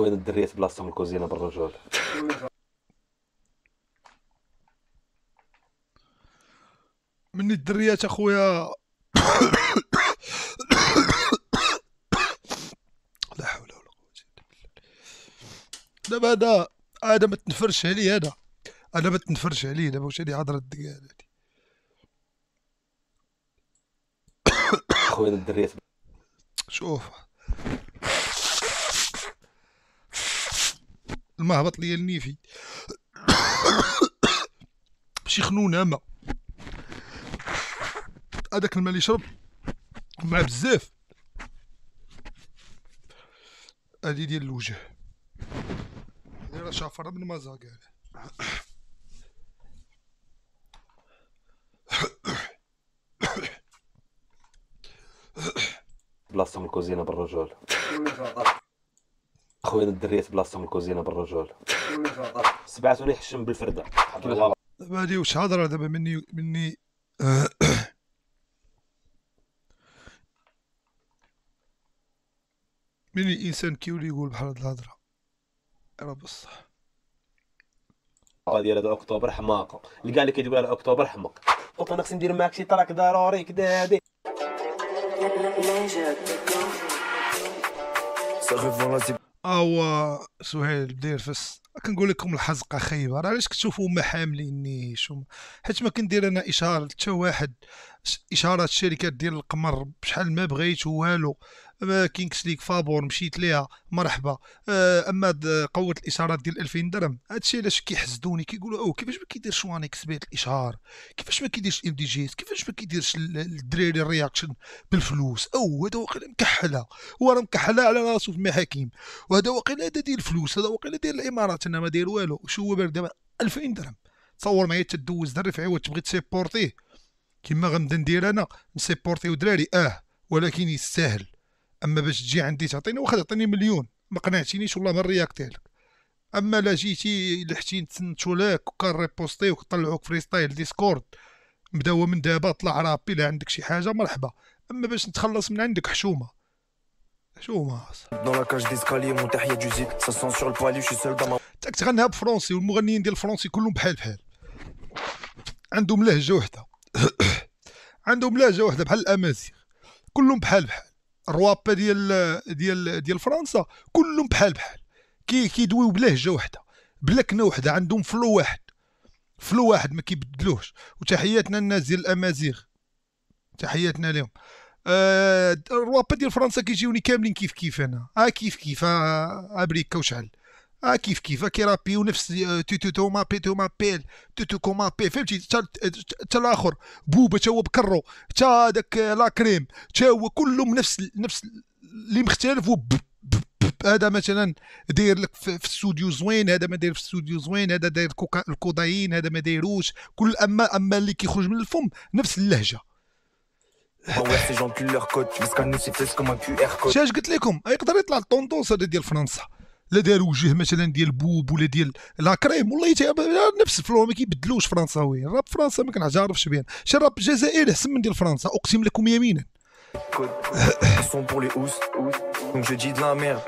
وين الدريات بلاصتهم الكوزينه بالرجول مني الدريات اخويا لا حول ولا قوه الا بالله دابا هذا هذا ما تنفرش عليه هذا انا ما تنفرش عليه دابا واش هادي هضره الدقال هادي خويا الدريات شوف المهبط ليا النيفي شي خنونه ما هذاك الماء اللي شرب مع بزاف هادي ديال الوجه هادي راه شافره من مازا بلاصه من الكوزينه بالرجول خوينا الدريات بلاصتهم الكوزينه بالرجول سبعتوني حشم بالفرده دابا هادي واش هضره دابا مني مني آه، مني انسان كيولي يقول بحال هاد الهضره راه بصح ديال هذا اكتوبر حماقه اللي قال اللي كيدوي على اكتوبر حماق قلت انا خصني ندير معاك شي تراك ضروري كدا هادي صافي فوالا او سهيل دير فس كنقول لكم الحزقه خايبه راه علاش كتشوفوا ما حامليني شوم حيت ما كندير انا اشهار حتى واحد اشارات الشركات ديال القمر بشحال ما بغيت والو كينكس ليك فابور مشيت ليها مرحبا آه، اما قوه الاشارات ديال 2000 درهم هادشي علاش كيحسدوني كيقولوا او كيفاش ما كيديرش اكس بيت الاشهار كيفاش ما كيديرش ام دي جيز كيفاش ما كيديرش الدراري الرياكشن بالفلوس او هذا واقيلا مكحله هو راه مكحله على راسو في المحاكم وهذا واقيلا هذا ديال الفلوس هذا واقيلا ديال الامارات انا ما داير والو شو هو بارد دابا 2000 درهم تصور معايا تدوز دري وتبغي تسيبورتيه كما غنبدا ندير انا نسيبورتيو دراري اه ولكن يستاهل اما باش تجي عندي تعطيني واخا تعطيني مليون ما قنعتينيش والله من رياكتي لك اما لا جيتي لحتي نتسنتو لك وكان ريبوستي وطلعوك فريستايل ديسكورد بداو من دابا طلع رابي لا عندك شي حاجه مرحبا اما باش نتخلص من عندك حشومه حشومه Dans la cage d'escalier, mon tahia تغنها بفرونسي والمغنيين ديال الفرونسي كلهم بحال بحال عندهم لهجه وحده عندهم لهجه وحده بحال الامازيغ كلهم بحال بحال روابا ديال ديال ديال فرنسا كلهم بحال بحال كي كيدويو بلهجه وحده بلكنه وحده عندهم فلو واحد فلو واحد ما كيبدلوش وتحياتنا الناس ديال الامازيغ تحياتنا لهم آه الروابا ديال فرنسا كيجيوني كاملين كيف كيف انا اه كيف كيف آه, آه، امريكا وشعل اه كيف كيفك يرابيو نفس توتو تو مابي تو مابيل توتو كو مابي فهمتي حتى الاخر بوبا تا هو بكرو حتى هذاك لاكريم تا هو كلهم نفس نفس اللي مختلف هذا مثلا داير لك في الاستوديو زوين هذا ما داير في الاستوديو زوين هذا داير الكوداين هذا ما دايروش كل اما اما اللي كيخرج من الفم نفس اللهجه شاش قلت لكم يقدر يطلع الطونطوس هذا ديال فرنسا لا داروا وجه مثلا ديال بوب ولا ديال لا كريم والله نفس الفلو ما كيبدلوش فرنساويين الراب فرنسا ما كنعرفش بها شي الراب الجزائري احسن من ديال فرنسا اقسم لكم يمينا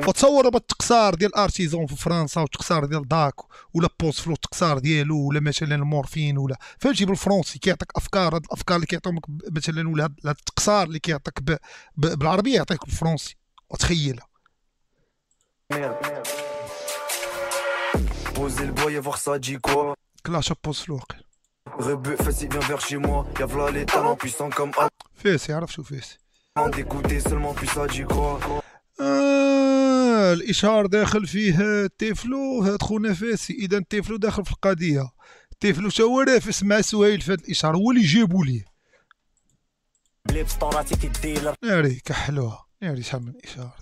وتصور دابا التقصار ديال ارتيزون في فرنسا والتقصار ديال داك ولا بوست فلو التقصار ديالو ولا مثلا المورفين ولا فهمتي بالفرنسي كيعطيك افكار هاد الافكار اللي كيعطيهم مثلا ولا هاد التقصار اللي كيعطيك بالعربيه يعطيك بالفرنسي وتخيلها Poser le boy et voir ça dit quoi Clash up post lourd. Rebeu, facile, viens vers chez moi. Y'a v'là les talents puissants comme. d'écouter seulement puis ça dit quoi الاشهار داخل فيه تيفلو خونا فاسي اذا تيفلو داخل في القضيه تيفلو تا هو رافس مع سهيل في هذا الاشهار هو اللي جابو ليه ناري كحلوها ناري شحال من اشهار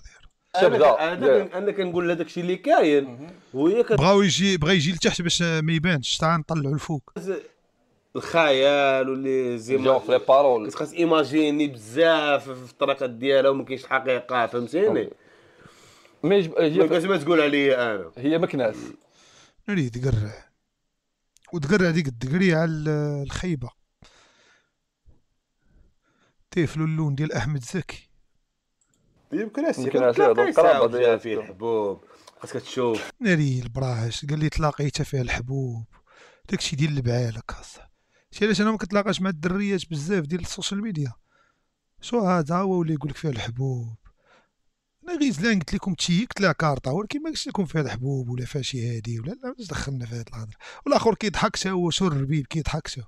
انا انا, أنا كنقول هذاك الشيء اللي كاين وهي كت... بغاو يجي بغا يجي لتحت باش ما يبانش تعال نطلعوا الفوق الخيال واللي زعما في لي بارول كتخاص ايماجيني بزاف في الطريقه ديالها وما كاينش الحقيقه فهمتيني ما جب... ما تقول عليا انا هي مكناس ناري تقرع وتقرع ديك الدقري على الخيبه تيفلو اللون ديال احمد زكي يمكن ديموقراسية القرابة فيه الحبوب خاصك تشوف ناري البراهش قال لي تلاقيت فيها الحبوب داكشي ديال البعالك بعالك شتي شي علاش انا ما كتلاقاش مع الدريات بزاف ديال السوشيال ميديا شو هذا هو اللي يقول لك فيها الحبوب انا غير زلان قلت لكم تيكت لا كارطه ولكن ما قلتش لكم فيها الحبوب ولا فيها شي هادي ولا لا دخلنا في هاد الهضره والاخر كيضحك تا هو شو الربيب كيضحك تا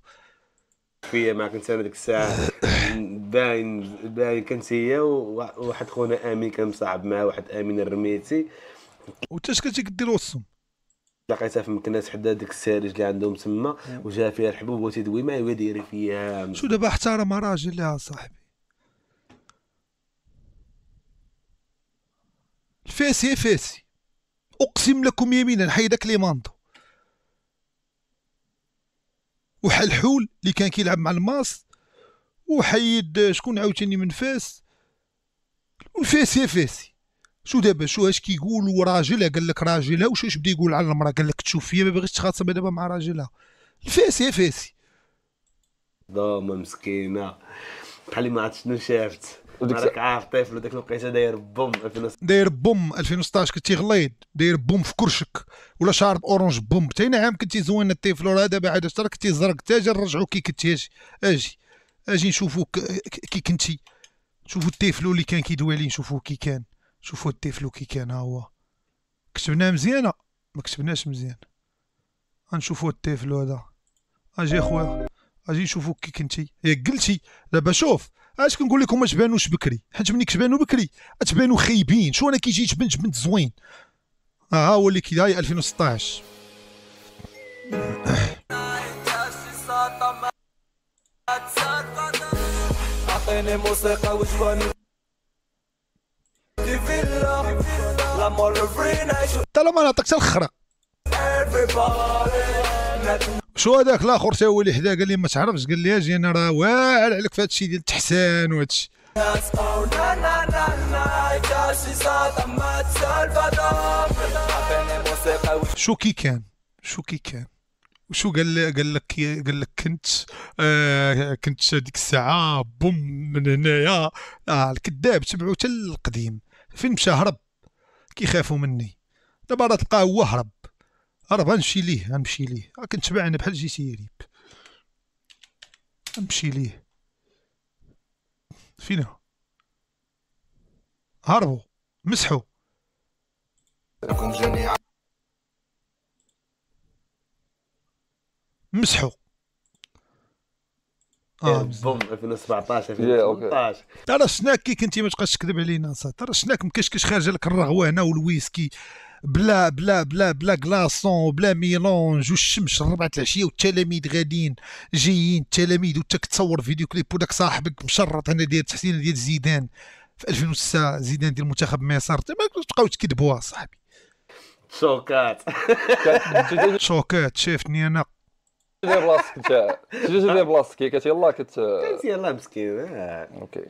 في كنت انا ديك الساعه باين باين كنت هي وواحد خونا امين كان مصاحب معاه واحد امين الرميتي اش كنتي كدير الصم لقيتها في مكناس حدا ديك السارج اللي عندهم تما وجا فيها الحبوب وتدوي معايا وهي دايره فيها شو دابا احترم راجل لها صاحبي الفاسي فاسي اقسم لكم يمينا داك لي ماندو وحلحول اللي كان كيلعب مع الماس وحيد شكون عاوتاني من فاس يا فاسي شو دابا شو اش كيقول راجلها قال لك راجلها وشو اش بدا يقول على المراه قال لك تشوف فيا ما باغيش تخاصم دابا مع راجلها يا فاسي ضامه مسكينه بحال ما عرفت شنو شافت راك عارف طفل وديك الوقيته داير بوم داير بوم 2016 كنتي غليظ داير بوم في كرشك ولا شعر اورانج بوم تاي عام كنتي زوين الطفل ولا دابا عاد حتى كنتي زرق تاجا نرجعو كي كنتي اجي اجي اجي نشوفوك كي كنتي شوفو الطفل اللي كان كيدوي عليه نشوفو كي كان شوفو الطفل كي كان ها هو كتبناها مزيانه ما كتبناش مزيان غنشوفو الطفل هذا اجي اخويا اجي نشوفوك كي كنتي يا قلتي دابا شوف اش كنقول لكم ما تبانوش بكري حيت ملي كتبانو بكري تبانو خايبين شو انا كي جيت بنت زوين ها هو اللي كذا 2016 اعطيني لو ما نعطيك انا عطيك شو هذاك الاخر تا هو اللي حدا قال لي ما تعرفش قال لي اجي انا راه واعر عليك في هادشي ديال التحسان وهادشي شو كي كان شو كي كان وشو قال قال لك قال لك كنت آه كنت ديك الساعه بوم من هنايا آه الكذاب تبعو حتى القديم فين مشى هرب كيخافوا مني دابا راه تلقاه هو هرب راه غنمشي ليه غنمشي ليه أه، كنتبع انا بحال جي سيريب غنمشي ليه فين هربوا مسحوا مسحوا اه بوم 2017 2018 ترى شناك كي كنتي ما تبقاش تكذب علينا صاحبي ترى شناك مكشكش خارج لك الرغوه هنا والويسكي بلا بلا بلا بلا كلاصون بلا ميلونج والشمس ربعة العشيه والتلاميذ غاديين جايين التلاميذ وانت كتصور فيديو كليب وداك صاحبك مشرط انا داير تحسين ديال زيدان في 2006 زيدان ديال منتخب مصر ما تبقاو تكذبوها صاحبي شوكات شوكات شافتني انا دير بلاصتك انت تجي دير بلاصتك كانت يلاه كت كانت يلاه مسكين آه. اوكي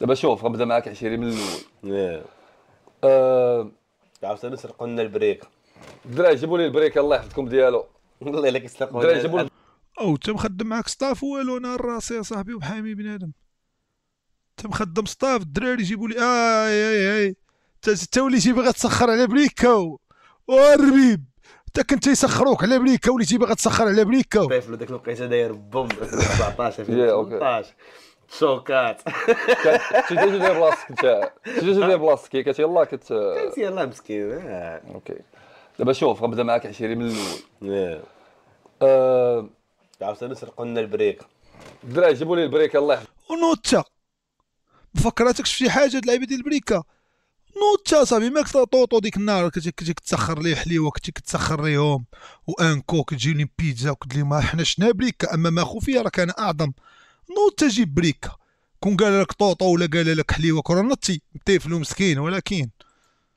دابا شوف غنبدا معاك عشيري من الاول آه، انا سرقوا لنا البريك الدراري جيبوا لي البريك الله يحفظكم ديالو الله الا كيسرقوا الدراري جيبوا لي او انت مخدم معاك ستاف والو انا راسي يا صاحبي وبحامي بنادم انت مخدم ستاف الدراري جيبوا لي اي اي اي انت وليتي باغي تسخر على بريكا والربيب انت كنت تيسخروك على بريكا وليتي باغي تسخر على بليكا بايف ديك الوقيته داير بوم 17 18 شوكات جوج ديال بلاصتك انت جوج ديال بلاصتك كانت يلاه كت كانت يلاه مسكين اوكي دابا شوف غنبدا معاك عشيري من الاول نعم. أه، عاوتاني سرقوا لنا البريك الدراري جيبوا لي البريكه الله يحفظك ونوتا مفكراتك شفتي شي حاجه هاد اللعيبه ديال البريكه نوتا صاحبي ماك طوطو ديك النهار كنتي كتسخر ليه حليوه كنتي كتسخر ليهم وانكو كتجيني بيتزا وكنت لهم حنا شنا بريكه اما ما خوفي راه كان اعظم نوض تجيب بريكه كون قال لك طوطو ولا قال لك حليوه كره نطي الطفل مسكين ولكن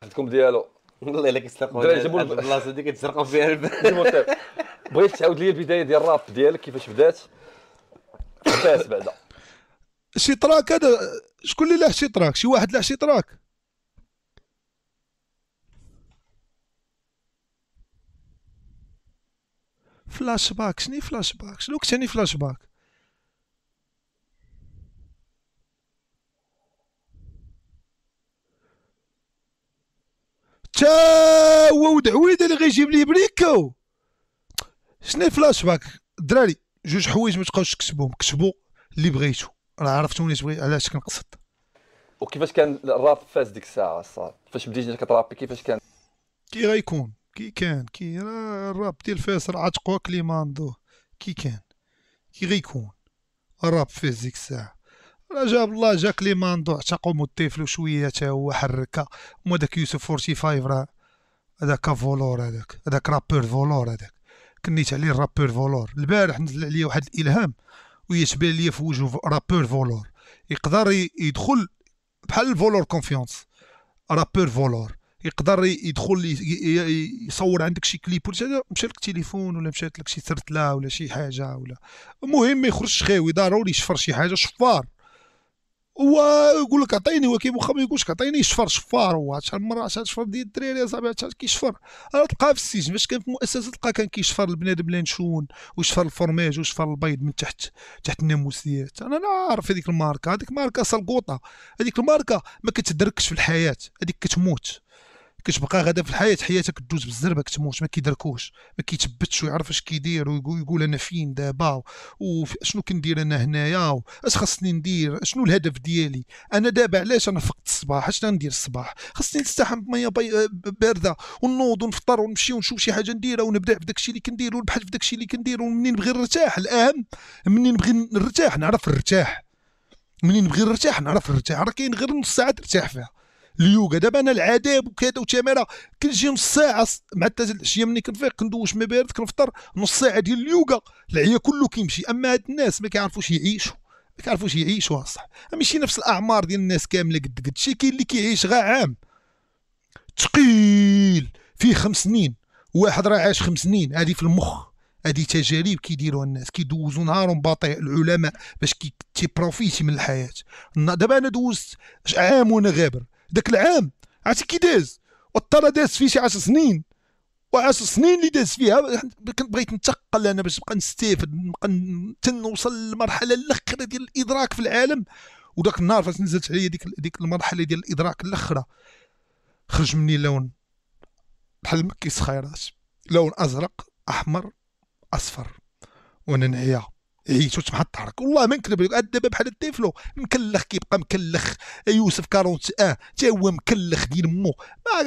عندكم ديالو والله الا كيسرقوا البلاصه اللي كيتسرقوا فيها بغيت تعاود لي البدايه ديال الراب ديالك كيفاش بدات فاس بعدا شي تراك هذا شكون اللي لاح شي تراك شي واحد لاح شي تراك فلاش باك شني فلاش باك شنو كتعني فلاش باك تا هو ود عويده اللي غيجيب لي بريكو شنو فلاش باك الدراري جوج حوايج ما تبقاوش تكتبوهم كتبوا اللي بغيتو راه عرفتوني تبغي علاش كنقصد وكيفاش كان الراب فاز ديك الساعه الصاد فاش بديتي كترابي كيفاش كان كي غيكون كي كان كي راه الراب ديال فاس راه عتقوا كليماندو كي كان كي غيكون الراب فاز ديك الساعه راه جاب الله جا كليماندو اعتقم الطفل شويه حتى هو حركه مو داك يوسف 45 راه هذاك فولور هذاك هذاك رابور فولور هذاك كنيت عليه الرابور فولور البارح نزل عليا واحد الالهام ويتبان ليا في وجهه رابور فولور يقدر يدخل بحال الفولور كونفيونس رابور فولور يقدر يدخل يصور عندك شي كليب ولا شي مشى لك تليفون ولا مشات لك شي سرتله ولا شي حاجه ولا المهم ما يخرجش خاوي ضروري يشفر شي حاجه شفار يقول لك عطيني ولكن واخا ما يقولش عطيني شفر شفار هو شحال من مره شفر ديال الدراري يا صاحبي كيشفر راه تلقاه في السجن باش كان في المؤسسه تلقى كان كيشفر البنادم بلا نشون وشفر الفرماج وشفر البيض من تحت تحت الناموس ديالك انا نعرف هذيك الماركه هذيك الماركة سلقوطه هذيك الماركه ما كتدركش في الحياه هذيك كتموت كتبقى غدا في الحياه حياتك دوز بالزربه كتموت ما كيدركوش ما كيتبتش ويعرف اش كيدير ويقول انا فين دابا وشنو كندير انا هنايا اش خاصني ندير شنو الهدف ديالي انا دابا علاش انا فقت الصباح اش ندير الصباح خاصني نستحم بميه بارده ونوض ونفطر ونمشي ونشوف شي حاجه نديرها ونبدا في داكشي اللي كندير ونبحث في داكشي اللي كندير ومنين نبغي نرتاح الاهم منين نبغي نرتاح نعرف نرتاح منين نبغي نرتاح نعرف نرتاح راه كاين غير نص ساعه ترتاح فيها اليوغا دابا انا العذاب وكذا وتمارا كنجي نص ساعه مع العشيه ملي كنفيق كندوش ما بارد كنفطر نص ساعه ديال اليوغا العيا كله كيمشي اما هاد الناس ما كيعرفوش يعيشوا ما كيعرفوش يعيشوا صح ماشي نفس الاعمار ديال الناس كامله قد قد شي كاين اللي كيعيش غا عام ثقيل فيه خمس سنين واحد راه عاش خمس سنين هادي في المخ هادي تجارب كيديروها الناس كيدوزوا نهارهم بطيء العلماء باش تيبروفيتي من الحياه دابا انا دوزت عام وانا غابر ذاك العام عرفتي كي داز والطرا داز فيه شي 10 سنين و10 سنين اللي داز فيها كنت بغيت نتقل انا باش نبقى نستافد نبقى نوصل للمرحله الاخيره ديال الادراك في العالم وداك النهار فاش نزلت عليا ديك ديك المرحله ديال الادراك الاخره خرج مني لون بحال مكيس خيرات لون ازرق احمر اصفر وانا نعيا يعيشوا سبحان الطارق والله ما نكذب عليك دابا بحال التيفلو مكلخ كيبقى مكلخ إيه، يوسف كارونت اه حتى هو مكلخ ديال مو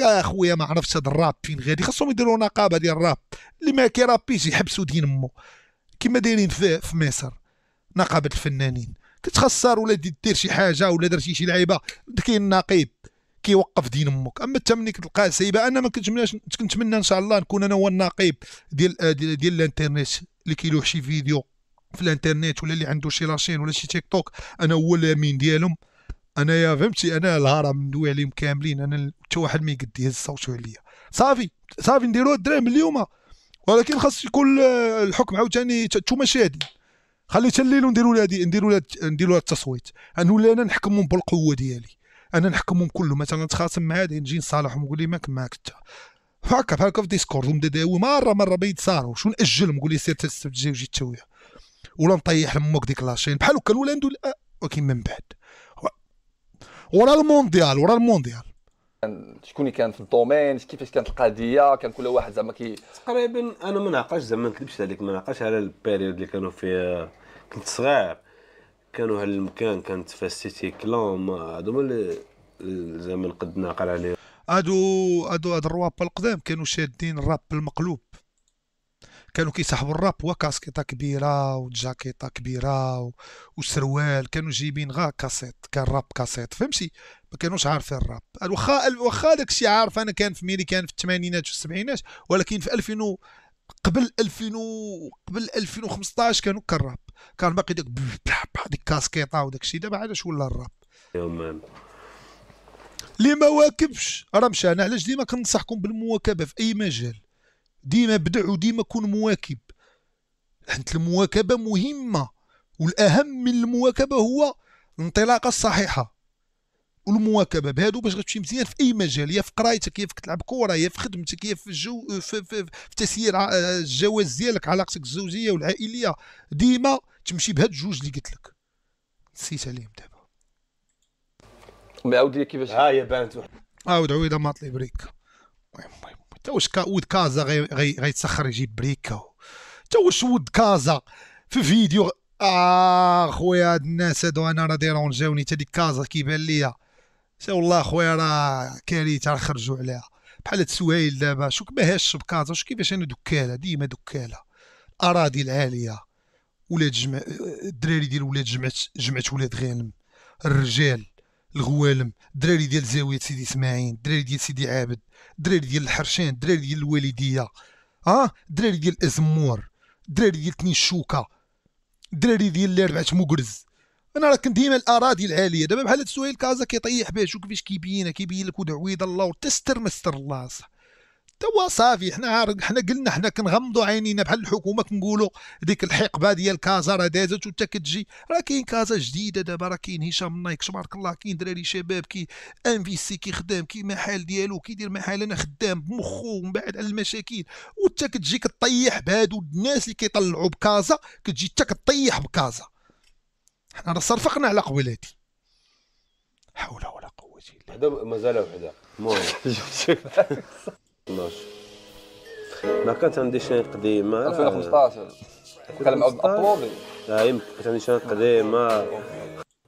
ما خويا ما عرفتش هذا الراب فين غادي خاصهم يديروا نقابه ديال الراب اللي ما كيرابيش يحبسوا دين مو كما دايرين في, في مصر نقابه الفنانين كتخسر ولا دير شي حاجه ولا درتي شي لعيبه كاين نقيب كيوقف دين امك اما انت ملي كتلقى سايبه انا ما كنتمناش كنتمنى ان شاء الله نكون انا هو النقيب ديال آه، ديال, ديال الانترنت اللي كيلوح شي فيديو في الانترنت ولا اللي عنده شي لاشين ولا شي تيك توك انا هو الامين ديالهم انايا فهمتي انا الهرم ندوي عليهم كاملين انا حتى واحد ما يقد يهز صوته عليا صافي صافي نديروا الدراهم اليوم ولكن خاص يكون الحكم عاوتاني انتوما شادي خلي حتى الليل نديروا لها نديروا لها نديروا لها التصويت انا انا نحكمهم بالقوه ديالي انا نحكمهم كلهم مثلا تخاصم مع هذا نجي نصالحهم نقول ليه ماك معاك انت هكا هكا في ديسكورد داوي مره مره ما يتصاروا شو ناجلهم نقول ليه سير تجي وجي تسويها ولا نطيح لموك ديك لاشين بحال هكا الولاندو آه، ولكن من بعد ورا المونديال ورا المونديال شكون اللي كان في الدومين كيفاش كانت القضيه كان كل واحد زعما كي تقريبا انا ما نعقاش زعما ما نكذبش عليك ما نعقاش على البيريود اللي كانوا فيه كنت صغير كانوا هالمكان كانت في السيتي كلام هذوما اللي زعما نقد نعقل عليهم هادو هادو هاد الرواب القدام كانوا شادين الراب المقلوب كانوا كيسحبوا الراب هو كاسكيطه كبيره وجاكيطه كبيره وسروال كانوا جايبين غا كاسيت كان راب كاسيت فهمتي ما كانوش عارفين الراب واخا واخا داكشي عارف انا كان في ميري كان في الثمانينات والسبعينات ولكن في 2000 و... قبل 2000 و... قبل 2015 كانوا كالراب كان باقي داك ديك كاسكيطه وداكشي الشيء دابا علاش ولا الراب اللي ما واكبش راه مشى انا علاش ديما كننصحكم بالمواكبه في اي مجال ديما بدع وديما كون مواكب حيت المواكبه مهمه والاهم من المواكبه هو الانطلاقه الصحيحه والمواكبه بهادو باش غتمشي مزيان في اي مجال يا في قرايتك يا في كتلعب كره يا في خدمتك يا في الجو في, في, في, تسيير الجواز ديالك علاقتك الزوجيه والعائليه ديما تمشي بهاد الجوج اللي قلت لك نسيت عليهم دابا ما عاود لي كيفاش ها هي بانت عاود عويضه ما طلي بريك المهم تا واش ود كازا غيتسخر يجيب بريكا تا واش ود كازا في فيديو اه خويا هاد الناس هادو انا راه ديرونجاوني تا ديك كازا كيبان ليا سي والله خويا راه كارثه راه خرجوا عليها بحال هاد السوايل دابا شوك ماهاش بكازا شو كيفاش انا دكاله ديما دكاله الاراضي العاليه ولاد جمع الدراري ديال ولاد جمعت جمعت ولاد غانم الرجال الغوالم الدراري ديال زاويه سيدي اسماعيل الدراري ديال سيدي عابد الدراري ديال الحرشان الدراري ديال الوالديه اه الدراري ديال الازمور الدراري ديال تنين الشوكه الدراري ديال الاربعه مقرز انا راه كنت ديما الاراضي العاليه دابا بحال هاد سهيل كازا كيطيح شوف كيفاش كيبينها كيبين لك ودعويد الله وتستر مستر الله صح توا صافي حنا حنا قلنا حنا كنغمضوا عينينا بحال الحكومه كنقولوا ديك الحقبه ديال كازا راه دازت وتا كتجي راه كاين كازا جديده دابا راه كاين هشام النايك تبارك الله كاين دراري شباب كي انفيستي كيخدم كي محل ديالو كيدير محل انا خدام بمخو ومن بعد على المشاكل وتا كتجي كطيح بهادو الناس اللي كيطلعوا بكازا كتجي تا كطيح بكازا حنا راه صرفقنا على قبيلاتي حول ولا قوه الا بالله هذا مازال وحده المهم ما كانت عندي شين قديمه 2015 كان كنلعب ابلوفي اه يمكن كانت عندي شين قديمه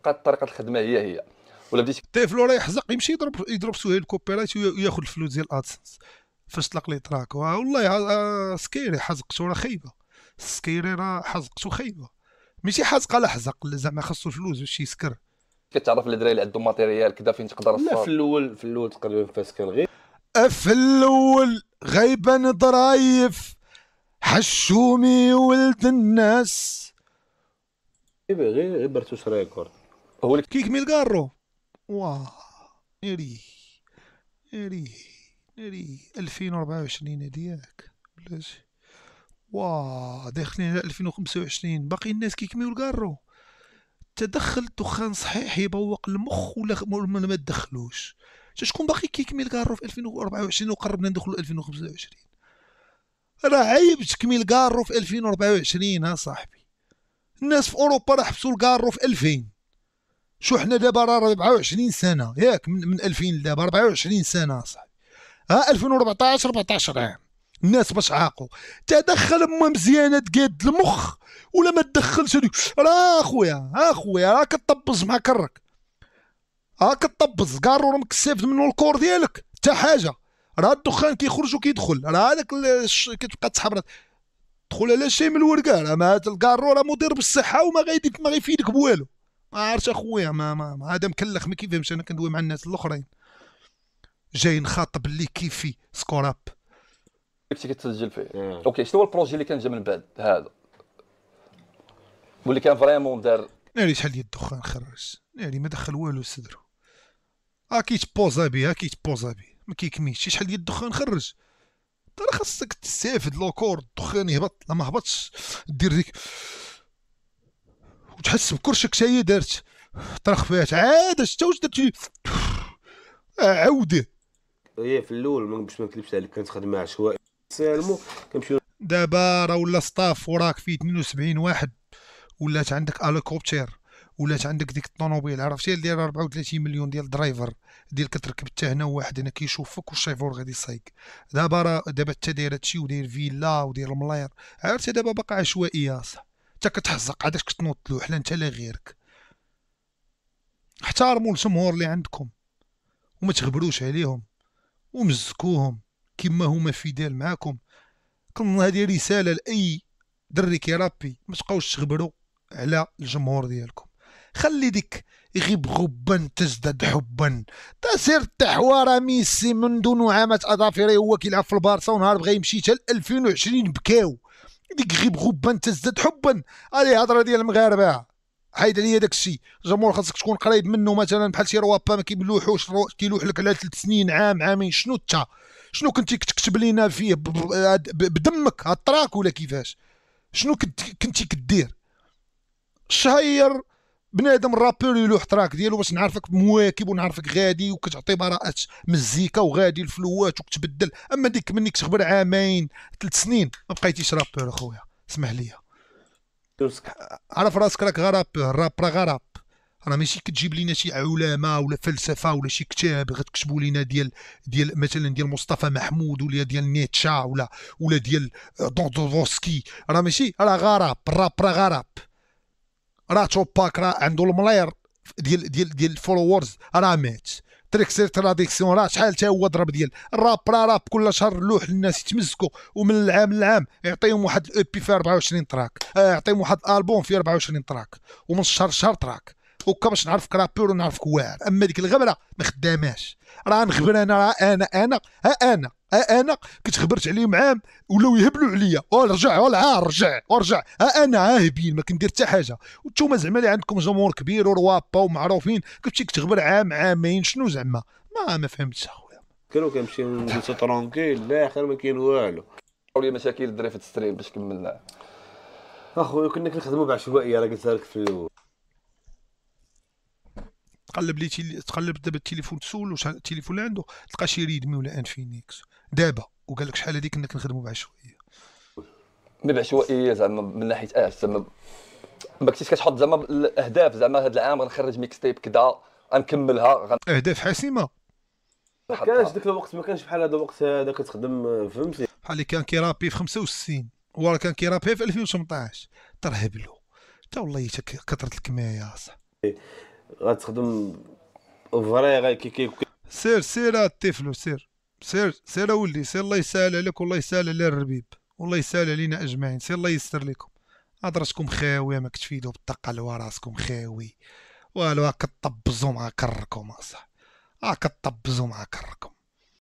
بقات طريقه الخدمه هي هي ولا بديت تيفلو راه يحزق يمشي يضرب يضرب سهيل كوبيرايت وياخذ الفلوس ديال ادسنس فاش طلق لي تراك والله سكيري حزقته راه خايبه سكيري راه حزقته خايبه ماشي حزق على حزق زعما خاصو فلوس باش يسكر كتعرف الدراري اللي عندهم ماتيريال كذا فين تقدر لا في الاول في الاول تقريبا فاس كان غير في الاول غيبا ضرايف حشومي ولد الناس غير غير برتوش ريكورد هو كيك ميلغارو واه ناري ناري ناري 2024 هذياك بلاش واه داخلين على 2025 باقي الناس كيكميو القارو تدخل دخان صحيح يبوق المخ ولا ما تدخلوش شكون باقي كيكمل كارو في 2024 وقربنا ندخلوا 2025 راه عيب تكميل كارو في 2024 ها صاحبي الناس في اوروبا راه حبسوا الكارو في 2000 شو حنا دابا راه 24 سنه ياك من, من 2000 لدابا 24 سنه صاحبي ها 2014 14 عام الناس باش عاقوا تدخل ما مزيانه تقاد المخ ولا ما تدخلش راه اخويا اخويا راك تطبز مع كرك ها كطب الزقار مكسفت منو الكور ديالك حتى حاجه راه الدخان كيخرج وكيدخل راه هذاك كتبقى تسحب دخل على شي من الورقه راه ما الكارو راه مدير بالصحه وما غيديك ما غيفيدك بوالو ما عرفتش اخويا ما ما هذا مكلخ ما كيفهمش انا كندوي مع الناس الاخرين جاي نخاطب اللي كيفي سكوراب كنتي كتسجل فيه اوكي شنو هو البروجي اللي كان جا من بعد هذا واللي كان فريمون دار ناري شحال ديال الدخان خرج ناري ما دخل والو صدرو ها آه، كيتبوزا به آه، ها كيتبوزا به ما كيكميش شحال ديال الدخان خرج انت طيب راه خاصك تستافد لوكور الدخان يهبط لا ما هبطش دير ديك وتحس بكرشك شايه دارت ترخفات عاد حتى واش درت عاودي هي في الاول باش ما نكذبش عليك كانت خدمه عشوائيه سالمو كنمشيو دابا راه ولا سطاف وراك في 72 واحد ولات عندك اليكوبتر ولات عندك ديك الطونوبيل عرفتي اللي دايره 34 مليون ديال الدرايفر ديال كتركب حتى هنا واحد هنا كيشوفك والشيفور غادي يصايك دابا راه دابا حتى داير هادشي وداير فيلا وداير الملاير عرفتي دابا باقا عشوائيه صح حتى كتحزق عاد كتنوض له انت لا غيرك احترموا الجمهور اللي عندكم وما تغبروش عليهم ومزكوهم كما هما فيدال معاكم كنظن هذه رساله لاي دري كيرابي ما تبقاوش تغبروا على الجمهور ديالكم خلي ديك غيب غبا تزداد حبا تسير تحوار ميسي منذ عامة أظافره هو كيلعب في البارسا ونهار بغا يمشي حتى 2020 بكاو ديك غيب غبا تزداد حبا هذه الهضره ديال المغاربة حيد عليا داك الشيء الجمهور خاصك تكون قريب منه مثلا بحال شي روابا ما كيبلوحوش كيلوح لك على ثلاث سنين عام عامين شنو انت شنو كنتي كتكتب لينا فيه آه، بدمك هالتراك ولا كيفاش شنو كنتي كدير شهير بنادم رابور يلوح تراك ديالو باش نعرفك مواكب ونعرفك غادي وكتعطي براءات مزيكا وغادي الفلوات وكتبدل اما ديك مني كتخبر عامين ثلاث سنين ما بقيتيش رابور اخويا اسمح لي عرف راسك راك غراب الراب راه غراب راه ماشي كتجيب لينا شي علماء ولا فلسفه ولا شي كتاب غتكتبوا لينا ديال ديال مثلا ديال مصطفى محمود ولا ديال نيتشا ولا ولا ديال دوندوفسكي راه ماشي راه غراب الراب راه غراب راه باك راه عنده الملاير ديال ديال ديال الفولورز راه مات تريكسير تراديكسيون راه شحال تا هو ضرب ديال الراب راه راب كل شهر لوح للناس يتمسكوا ومن العام للعام يعطيهم واحد بي في 24 تراك آه، يعطيهم واحد البوم في 24 تراك ومن شهر لشهر تراك وكا باش نعرفك كرابور ونعرف ونعرفك واعر اما ديك الغبره ما خداماش راه نغبر انا راه انا انا ها انا ها انا كنت خبرت عليهم عام ولاو يهبلوا عليا ورجع ولا رجع ورجع ها انا عاهبين ما كندير حتى حاجه وانتم زعما اللي عندكم جمهور كبير وروابا ومعروفين كتمشي تخبر عام عامين شنو زعما ما ما فهمتش اخويا كانوا كنمشيو نجلسوا ترونكيل لا خير ما كاين والو لي مشاكل الدري في الستريم باش كملنا اخويا كنا كنخدموا بعشوائيه راه قلتها لك في الاول تقلب لي تيلي... تقلب دابا التليفون تسول واش التليفون اللي عنده تلقى شي ريدمي ولا انفينيكس دابا وقال لك شحال هذيك كنا كنخدموا بعشوائيه مي بعشوائيه زعما من ناحيه اه زعما ما كنتيش كتحط زعما الاهداف زعما هذا العام غنخرج ميكس تيب كذا غنكملها غن... اهداف حاسمه ما كانش ذاك الوقت ما كانش بحال هذا الوقت هذا كتخدم آه، فهمتي بحال اللي كان كيرابي في 65 هو كان كيرابي في 2018 ترهب له حتى والله كثرت الكمايه صح غتخدم فري كي كي سير سير الطفل سير سير سير ولدي سير الله يسهل عليك والله يسهل على الربيب والله يسهل علينا اجمعين سير الله يستر لكم هضرتكم خاويه ما كتفيدوا بالطاقه اللي راسكم خاوي والو كطبزوا مع كركم اصاحبي كطبزوا مع كركم